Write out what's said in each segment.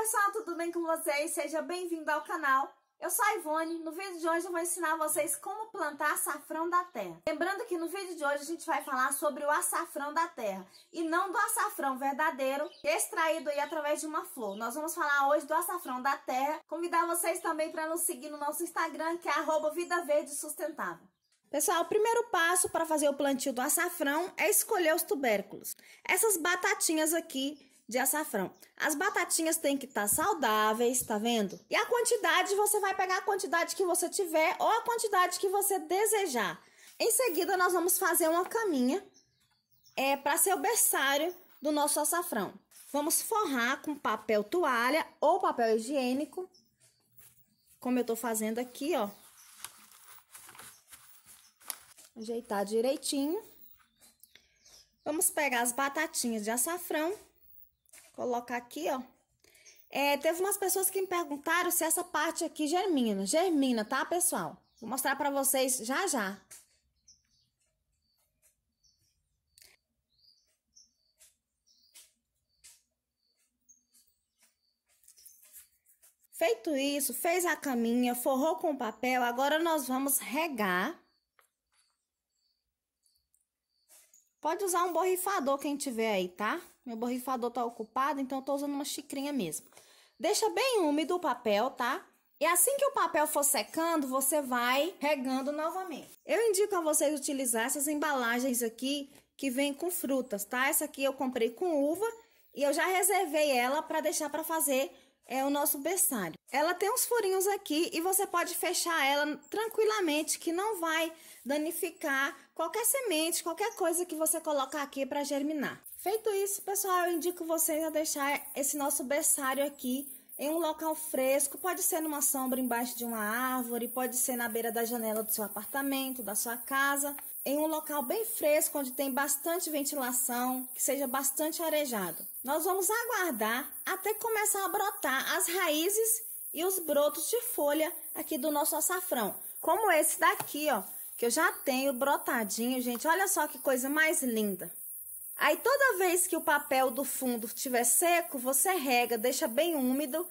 pessoal, tudo bem com vocês? Seja bem-vindo ao canal. Eu sou a Ivone. No vídeo de hoje eu vou ensinar vocês como plantar açafrão da terra. Lembrando que no vídeo de hoje a gente vai falar sobre o açafrão da terra e não do açafrão verdadeiro, extraído aí através de uma flor. Nós vamos falar hoje do açafrão da terra. Convidar vocês também para nos seguir no nosso Instagram, que é @vidaverdesustentável. Pessoal, o primeiro passo para fazer o plantio do açafrão é escolher os tubérculos. Essas batatinhas aqui de açafrão. As batatinhas têm que estar tá saudáveis, tá vendo? E a quantidade, você vai pegar a quantidade que você tiver ou a quantidade que você desejar. Em seguida, nós vamos fazer uma caminha é, para ser o berçário do nosso açafrão. Vamos forrar com papel toalha ou papel higiênico, como eu tô fazendo aqui, ó. Ajeitar direitinho. Vamos pegar as batatinhas de açafrão Colocar aqui, ó. É, teve umas pessoas que me perguntaram se essa parte aqui germina. Germina, tá, pessoal? Vou mostrar pra vocês já, já. Feito isso, fez a caminha, forrou com papel, agora nós vamos regar Pode usar um borrifador quem tiver aí, tá? Meu borrifador tá ocupado, então eu tô usando uma xicrinha mesmo. Deixa bem úmido o papel, tá? E assim que o papel for secando, você vai regando novamente. Eu indico a vocês utilizar essas embalagens aqui que vem com frutas, tá? Essa aqui eu comprei com uva e eu já reservei ela para deixar para fazer é o nosso berçário. Ela tem uns furinhos aqui e você pode fechar ela tranquilamente, que não vai danificar qualquer semente, qualquer coisa que você colocar aqui para germinar. Feito isso, pessoal, eu indico vocês a deixar esse nosso berçário aqui em um local fresco, pode ser numa sombra embaixo de uma árvore, pode ser na beira da janela do seu apartamento, da sua casa, em um local bem fresco onde tem bastante ventilação, que seja bastante arejado. Nós vamos aguardar até começar a brotar as raízes e os brotos de folha aqui do nosso açafrão, como esse daqui, ó, que eu já tenho brotadinho, gente. Olha só que coisa mais linda. Aí toda vez que o papel do fundo estiver seco, você rega, deixa bem úmido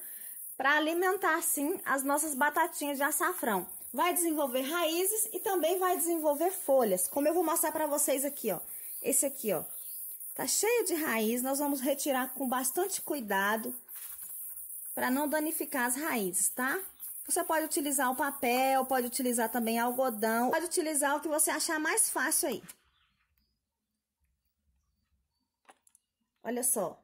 para alimentar sim as nossas batatinhas de açafrão. Vai desenvolver raízes e também vai desenvolver folhas, como eu vou mostrar para vocês aqui, ó. Esse aqui, ó. Tá cheio de raiz, nós vamos retirar com bastante cuidado para não danificar as raízes, tá? Você pode utilizar o papel, pode utilizar também algodão, pode utilizar o que você achar mais fácil aí. Olha só.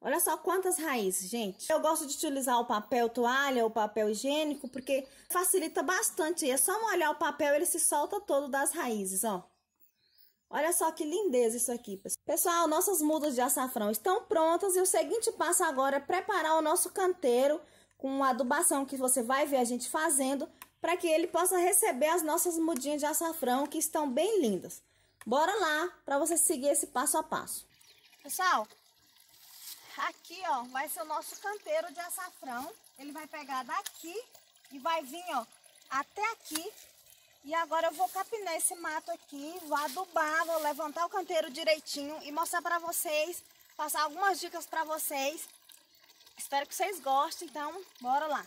Olha só quantas raízes, gente. Eu gosto de utilizar o papel toalha ou papel higiênico porque facilita bastante. É só molhar o papel, ele se solta todo das raízes, ó. Olha só que lindeza isso aqui, pessoal. Nossas mudas de açafrão estão prontas e o seguinte passo agora é preparar o nosso canteiro com a adubação que você vai ver a gente fazendo para que ele possa receber as nossas mudinhas de açafrão que estão bem lindas. Bora lá para você seguir esse passo a passo. Pessoal, aqui ó, vai ser o nosso canteiro de açafrão. Ele vai pegar daqui e vai vir ó, até aqui. E agora eu vou capinar esse mato aqui, vou adubar, vou levantar o canteiro direitinho e mostrar pra vocês, passar algumas dicas pra vocês. Espero que vocês gostem, então bora lá.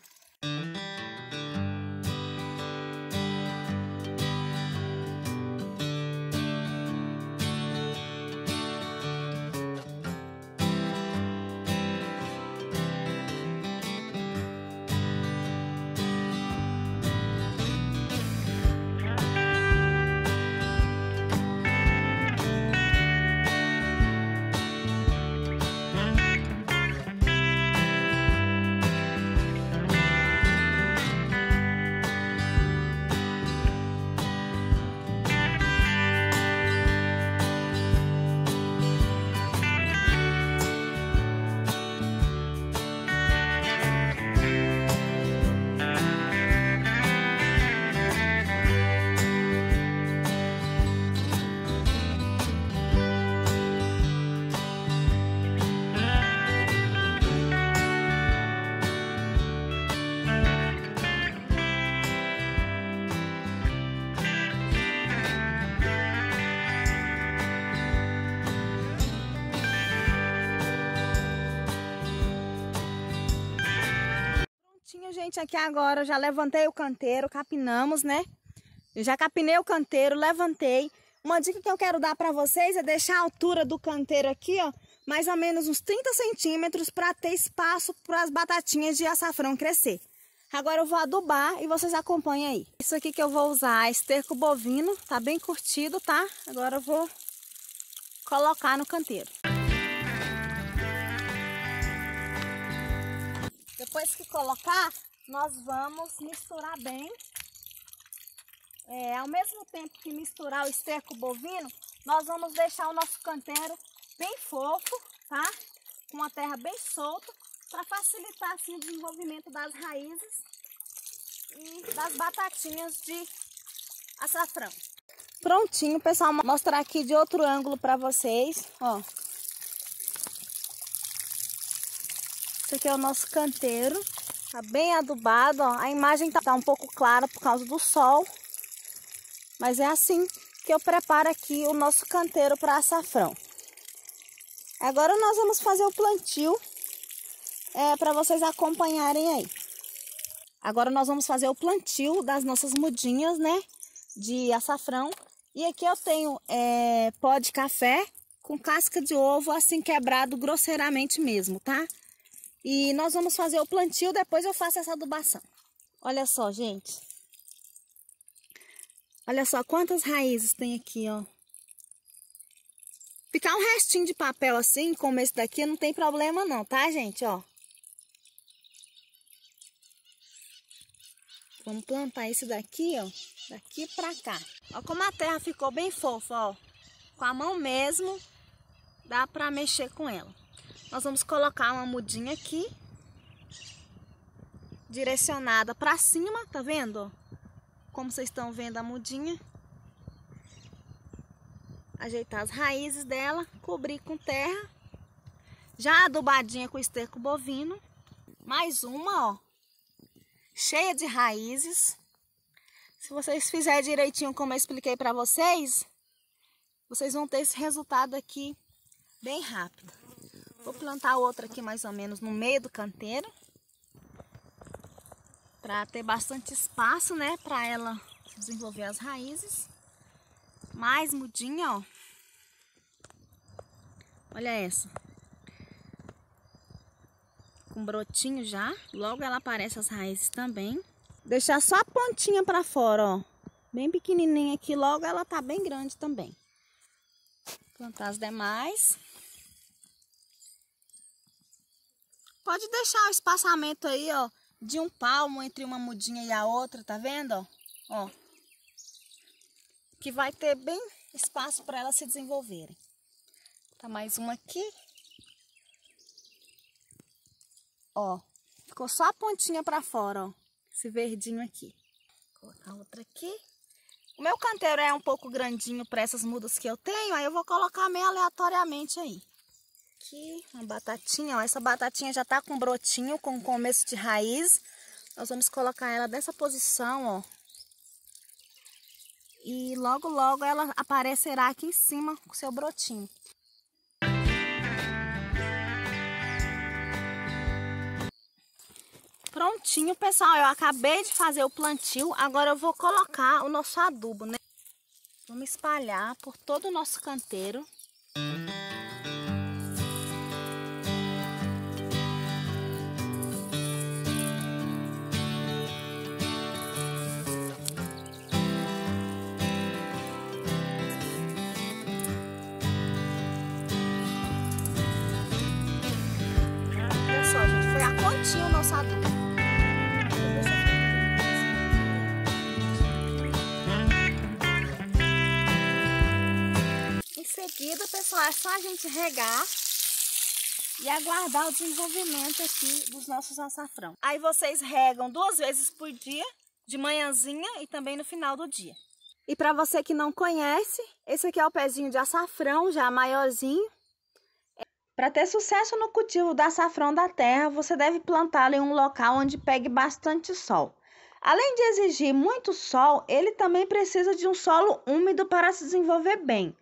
gente aqui agora, eu já levantei o canteiro, capinamos, né? Eu já capinei o canteiro, levantei. Uma dica que eu quero dar para vocês é deixar a altura do canteiro aqui, ó, mais ou menos uns 30 centímetros para ter espaço para as batatinhas de açafrão crescer. Agora eu vou adubar e vocês acompanhem aí. Isso aqui que eu vou usar é esterco bovino, tá bem curtido, tá? Agora eu vou colocar no canteiro. Depois que colocar, nós vamos misturar bem. É, ao mesmo tempo que misturar o esterco bovino, nós vamos deixar o nosso canteiro bem fofo, tá? Com a terra bem solta, para facilitar assim, o desenvolvimento das raízes e das batatinhas de açafrão. Prontinho, pessoal. Vou mostrar aqui de outro ângulo para vocês, ó. Esse aqui é o nosso canteiro. Tá bem adubado, ó. A imagem tá, tá um pouco clara por causa do sol. Mas é assim que eu preparo aqui o nosso canteiro para açafrão. Agora nós vamos fazer o plantio é, para vocês acompanharem aí. Agora nós vamos fazer o plantio das nossas mudinhas, né? De açafrão. E aqui eu tenho é, pó de café com casca de ovo assim quebrado grosseiramente mesmo, tá? E nós vamos fazer o plantio, depois eu faço essa adubação. Olha só, gente. Olha só quantas raízes tem aqui, ó. Ficar um restinho de papel assim, como esse daqui, não tem problema não, tá, gente? Ó. Vamos plantar esse daqui, ó. Daqui pra cá. Ó como a terra ficou bem fofa, ó. Com a mão mesmo, dá pra mexer com ela. Nós vamos colocar uma mudinha aqui, direcionada para cima, tá vendo? Como vocês estão vendo a mudinha. Ajeitar as raízes dela, cobrir com terra. Já adubadinha com esterco bovino. Mais uma, ó. Cheia de raízes. Se vocês fizerem direitinho como eu expliquei para vocês, vocês vão ter esse resultado aqui bem rápido. Vou plantar outra aqui mais ou menos no meio do canteiro. Para ter bastante espaço, né? Para ela desenvolver as raízes. Mais mudinha, ó. Olha essa. Com brotinho já. Logo ela aparece as raízes também. Deixar só a pontinha para fora, ó. Bem pequenininha aqui, logo ela tá bem grande também. Plantar as demais. Pode deixar o espaçamento aí, ó, de um palmo entre uma mudinha e a outra, tá vendo? Ó, que vai ter bem espaço para elas se desenvolverem. Tá mais uma aqui. Ó, ficou só a pontinha para fora, ó, esse verdinho aqui. Vou colocar outra aqui. O meu canteiro é um pouco grandinho para essas mudas que eu tenho, aí eu vou colocar meio aleatoriamente aí aqui uma batatinha, ó. Essa batatinha já tá com brotinho, com começo de raiz. Nós vamos colocar ela dessa posição, ó. E logo, logo ela aparecerá aqui em cima com seu brotinho. Prontinho, pessoal. Eu acabei de fazer o plantio. Agora eu vou colocar o nosso adubo, né? Vamos espalhar por todo o nosso canteiro. Em seguida, pessoal, é só a gente regar e aguardar o desenvolvimento aqui dos nossos açafrão. Aí vocês regam duas vezes por dia, de manhãzinha e também no final do dia. E para você que não conhece, esse aqui é o pezinho de açafrão, já maiorzinho. Para ter sucesso no cultivo do açafrão da terra, você deve plantá-lo em um local onde pegue bastante sol. Além de exigir muito sol, ele também precisa de um solo úmido para se desenvolver bem.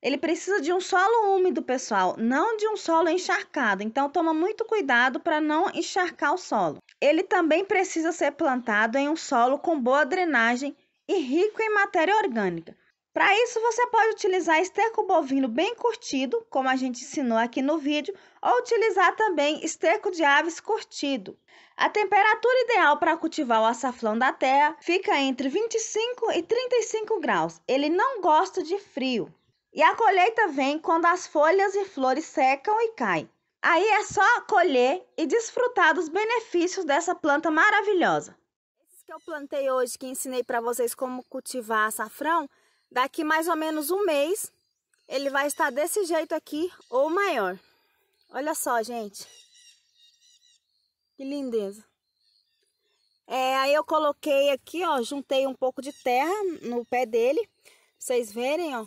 Ele precisa de um solo úmido, pessoal, não de um solo encharcado. Então toma muito cuidado para não encharcar o solo. Ele também precisa ser plantado em um solo com boa drenagem e rico em matéria orgânica. Para isso, você pode utilizar esterco bovino bem curtido, como a gente ensinou aqui no vídeo, ou utilizar também esterco de aves curtido. A temperatura ideal para cultivar o açafrão da terra fica entre 25 e 35 graus. Ele não gosta de frio. E a colheita vem quando as folhas e flores secam e caem. Aí é só colher e desfrutar dos benefícios dessa planta maravilhosa. Esses que eu é plantei hoje, que ensinei para vocês como cultivar açafrão, Daqui mais ou menos um mês, ele vai estar desse jeito aqui ou maior. Olha só, gente. Que lindeza. É, aí eu coloquei aqui, ó, juntei um pouco de terra no pé dele. Pra vocês verem, ó.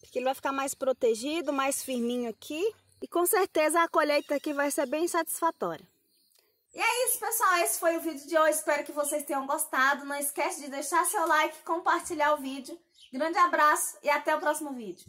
Porque ele vai ficar mais protegido, mais firminho aqui. E com certeza a colheita aqui vai ser bem satisfatória. E é isso, pessoal. Esse foi o vídeo de hoje. Espero que vocês tenham gostado. Não esquece de deixar seu like, compartilhar o vídeo. Grande abraço e até o próximo vídeo.